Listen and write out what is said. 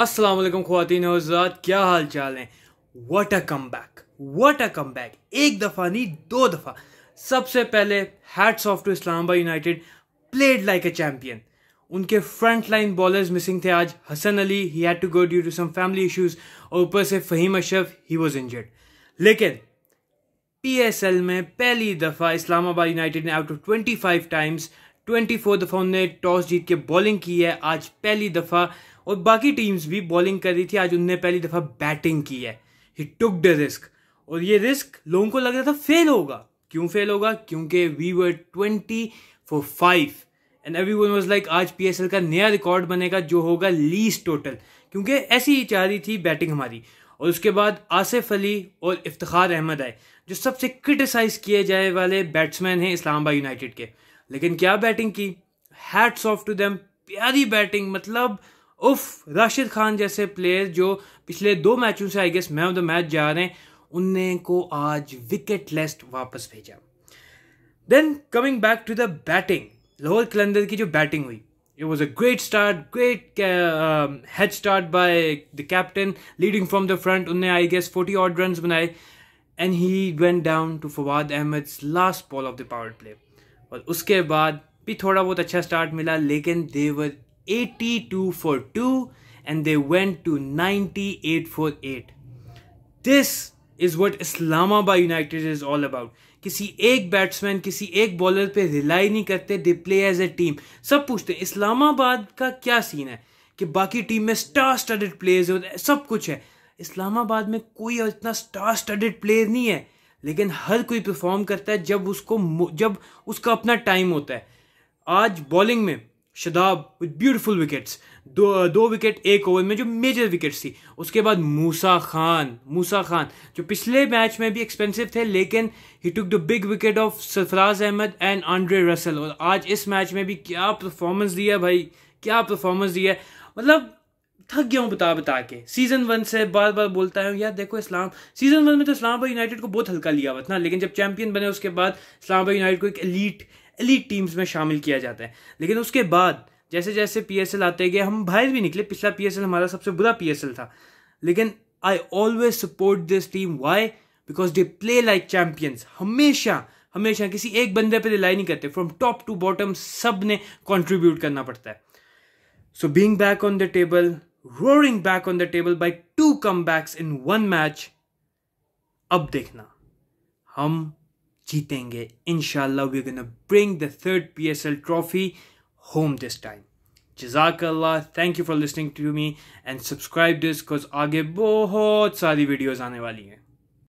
असलम खुवान हजरात क्या हाल चाल हैं what a comeback what a comeback एक दफ़ा नहीं दो दफ़ा सबसे पहले hats off to Islamabad United played like a champion उनके फ्रंट लाइन बॉलर्स मिसिंग थे आज Hasan Ali he had to go due to some family issues और ऊपर से Fahim Ashraf he was injured लेकिन एल में पहली दफ़ा इस्लामाबाद यूनाइटेड ने out of twenty five times twenty four दफ़ा उनने टॉस जीत के बॉलिंग की है आज पहली दफ़ा और बाकी टीम्स भी बॉलिंग कर रही थी आज उनने पहली दफ़ा बैटिंग की है ही टुक द रिस्क और ये रिस्क लोगों को लग रहा था फेल होगा क्यों फेल होगा क्योंकि we were twenty four five and every one was like आज पी का नया रिकॉर्ड बनेगा जो होगा लीज टोटल क्योंकि ऐसी ही चाह रही थी बैटिंग हमारी और उसके बाद आसिफ अली और इफ्तार अहमद आए जो सबसे क्रिटिसाइज किए जाए वाले बैट्समैन हैं इस्लामाबाद यूनाइटेड के लेकिन क्या बैटिंग की हैट्स ऑफ टू देम प्यारी बैटिंग मतलब उफ राशिद खान जैसे प्लेयर जो पिछले दो मैचों से I guess man of the match जा रहे हैं उनने को आज विकेट लेस्ट वापस भेजा then coming back to the batting Lahore Qalandar की जो बैटिंग हुई it was a great start great head start by the captain leading from the front उनने I guess forty odd run बनाए and he went down to Fawad Ahmed last ball of the power play और उसके बाद भी थोड़ा बहुत अच्छा start मिला लेकिन they were eighty two for two and they went to ninety eight for eight this is what Islamabad United is all about किसी एक बैट्समैन किसी एक बॉलर पे रिलाई नहीं करते they play as a team सब पूछते हैं इस्लामाबाद का क्या सीन है कि बाकी टीम में स्टार स्टडेड प्लेयर्स होते हैं सब कुछ है इस्लामाबाद में कोई इतना स्टार स्टडेड प्लेयर नहीं है लेकिन हर कोई परफॉर्म करता है जब उसको जब उसका अपना टाइम होता है आज बॉलिंग में शदाब विद ब्यूटीफुल विकेट्स दो दो विकेट एक ओवर में जो मेजर विकेट्स थी उसके बाद मूसा खान मूसा खान जो पिछले मैच में भी एक्सपेंसिव थे लेकिन he took the big wicket of Sarfaraz Ahmed and Andre Russell और आज इस मैच में भी क्या परफॉर्मेंस दिया भाई क्या परफॉर्मेंस दिया मतलब थक गया हूँ बता बता के सीजन वन से बार बार बोलता है यार देखो इस्लाम सीजन वन में तो इस्लामाबाद यूनाइटेड को बहुत हल्का लिया हुआ था ना लेकिन जब चैंपियन बने उसके बाद इस्लामाबाद यूनाइटेड को एक एलीट एलीट टीम्स में शामिल किया जाता है लेकिन उसके बाद जैसे जैसे पी आते गए हम बाहर भी निकले पिछला पी हमारा सबसे बुरा पी था लेकिन I always support this team why because they play like champions हमेशा हमेशा किसी एक बंदे पर रिलाई नहीं करते फ्रॉम टॉप टू बॉटम सब ने कॉन्ट्रीब्यूट करना पड़ता है so being back on the table roaring back on the table by two comebacks in one match. Ab dekhna. Hum jeetenge. Inshallah, we're gonna bring the third PSL trophy home this time. Jazakallah. Thank you for listening to me and subscribe this because aage bohot sari videos aane wali hai.